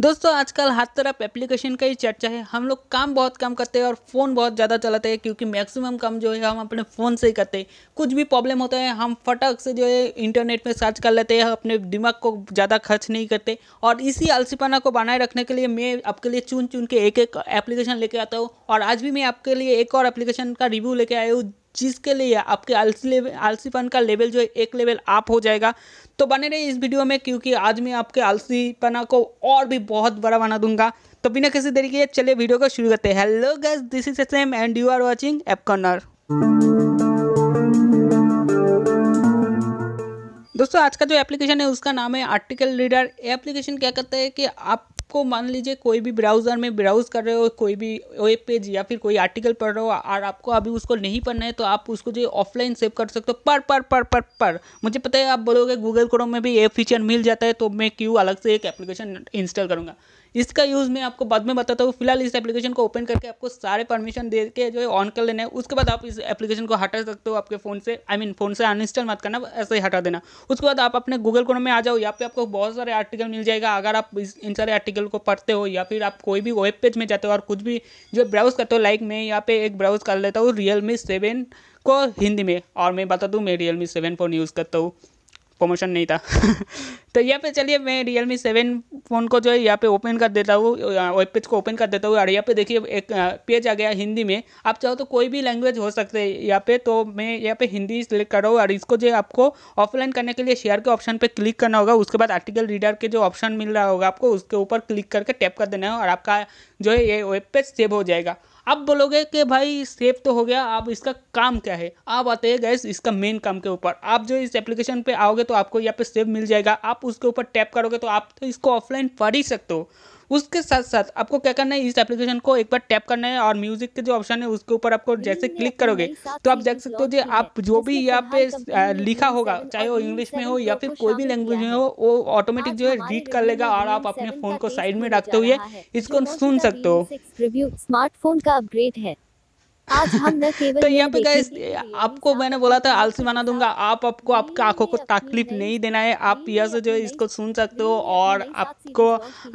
दोस्तों आजकल हर तरफ एप्लीकेशन का ही चर्चा है हम लोग काम बहुत कम करते हैं और फ़ोन बहुत ज़्यादा चलाते हैं क्योंकि मैक्सिमम काम जो है हम अपने फ़ोन से ही करते हैं कुछ भी प्रॉब्लम होता है हम फटक से जो है इंटरनेट में सर्च कर लेते हैं अपने दिमाग को ज़्यादा खर्च नहीं करते और इसी आलसीपना को बनाए रखने के लिए मैं आपके लिए चुन चुन के एक एक एप्लीकेशन लेके आता हूँ और आज भी मैं आपके लिए एक और एप्लीकेशन का रिव्यू लेके आया हूँ जिसके लिए आपके आलसी आलसीपन का लेवल जो है एक लेवल आप हो जाएगा तो बने रहिए इस वीडियो में क्योंकि आज मैं आपके आलसीपना को और भी बहुत बड़ा बना दूंगा तो बिना किसी तरीके चलिए वीडियो को शुरू करते हैं hello guys this is Sam and you are watching app corner दोस्तों आज का जो एप्लीकेशन है उसका नाम है आर्टिकल रीडर एप्लीकेशन क्या करता है कि आप आपको मान लीजिए कोई भी ब्राउज़र में ब्राउज़ कर रहे हो कोई भी वेब पेज या फिर कोई आर्टिकल पढ़ रहे हो और आपको अभी उसको नहीं पढ़ना है तो आप उसको जो ऑफलाइन सेव कर सकते हो पर पर पर पर पर मुझे पता है आप बोलोगे गूगल क्रोम में भी ये फीचर मिल जाता है तो मैं क्यों अलग से एक एप्लीकेशन इंस्टॉल करूँगा इसका यूज़ मैं आपको बाद में बताता हूँ फिलहाल इस एप्लीकेशन को ओपन करके आपको सारे परमिशन दे के जो है ऑन कर लेना है उसके बाद आप इस एप्लीकेशन को हटा सकते हो आपके फ़ोन से I I mean mean, phone से अनइंस्टॉल मत करना ऐसे ही हटा देना उसके बाद आप अपने गूगल क्रोम में आ जाओ यहाँ पे आपको बहुत सारे आर्टिकल मिल जाएगा अगर आप इस इन सारे आर्टिकल को पढ़ते हो या फिर आप कोई भी वेब पेज में जाते हो और कुछ भी जो ब्राउज़ करते हो लाइक मैं यहाँ पे एक ब्राउज़ कर लेता हूँ रियल मी सेवन को हिंदी में और मैं बता दूँ मैं Realme seven phone use करता हूँ प्रमोशन नहीं था तो यहाँ पे चलिए मैं रियल मी सेवन फ़ोन को जो है यहाँ पे ओपन कर देता हूँ वेब पेज को ओपन कर देता हूँ और यहाँ पे देखिए एक पेज आ गया हिंदी में आप चाहो तो कोई भी लैंग्वेज हो सकते हैं यहाँ पे तो मैं यहाँ पे हिंदी सिलेक्ट कर रहा हूँ और इसको जो है आपको ऑफलाइन करने के लिए शेयर के ऑप्शन पर क्लिक करना होगा उसके बाद आर्टिकल रीडर के जो ऑप्शन मिल रहा होगा आपको उसके ऊपर क्लिक करके टैप कर देना है और आपका जो है ये वेब पेज सेव हो जाएगा अब बोलोगे कि भाई सेव तो हो गया अब इसका काम क्या है आप आते हैं गैस इसका मेन काम के ऊपर आप जो इस एप्लीकेशन पे आओगे तो आपको यहाँ पे सेव मिल जाएगा आप उसके ऊपर टैप करोगे तो आप तो इसको ऑफलाइन पढ़ ही सकते हो उसके साथ साथ आपको क्या करना है इस एप्लीकेशन को एक बार टैप करना है और म्यूजिक के जो ऑप्शन है उसके ऊपर आपको जैसे क्लिक करोगे तो आप देख सकते हो जी आप जो भी यहाँ पे लिखा होगा चाहे वो इंग्लिश में हो या फिर कोई भी लैंग्वेज में हो वो ऑटोमेटिक जो है रीड कर लेगा और आप अपने फोन को साइड में रखते हुए इसको सुन सकते हो स्मार्टफोन का अपग्रेड है तो यहाँ पे गैस आपको मैंने बोला था आलसी बना दूंगा आप आपको आपका आंखों को तकलीफ नहीं देना है आप यह से जो है इसको सुन सकते हो और आपको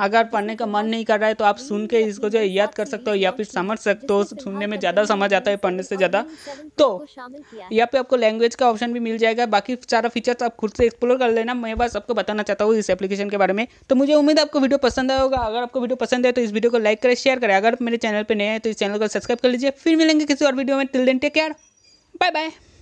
अगर पढ़ने का मन नहीं कर रहा है तो आप सुन के इसको जो है याद कर सकते हो या फिर समझ सकते हो सुनने में ज़्यादा समझ आता है पढ़ने से ज़्यादा तो यहाँ पे आपको लैंग्वेज का ऑप्शन भी मिल जाएगा बाकी सारा फीचर्स आप खुद से एक्सप्लोर कर लेना मैं बस आपको बताना चाहता हूँ इस एप्लीकेशन के बारे में तो मुझे उम्मीद आपको वीडियो पसंद आएगा अगर आपको वीडियो पसंद है तो इस वीडियो को लाइक करें शेयर करें अगर मेरे चैनल पर नए हैं तो इस चैनल को सब्सक्राइब कर लीजिए फिर मिलेंगे मिलेंगे किसी और वीडियो में till then take care bye bye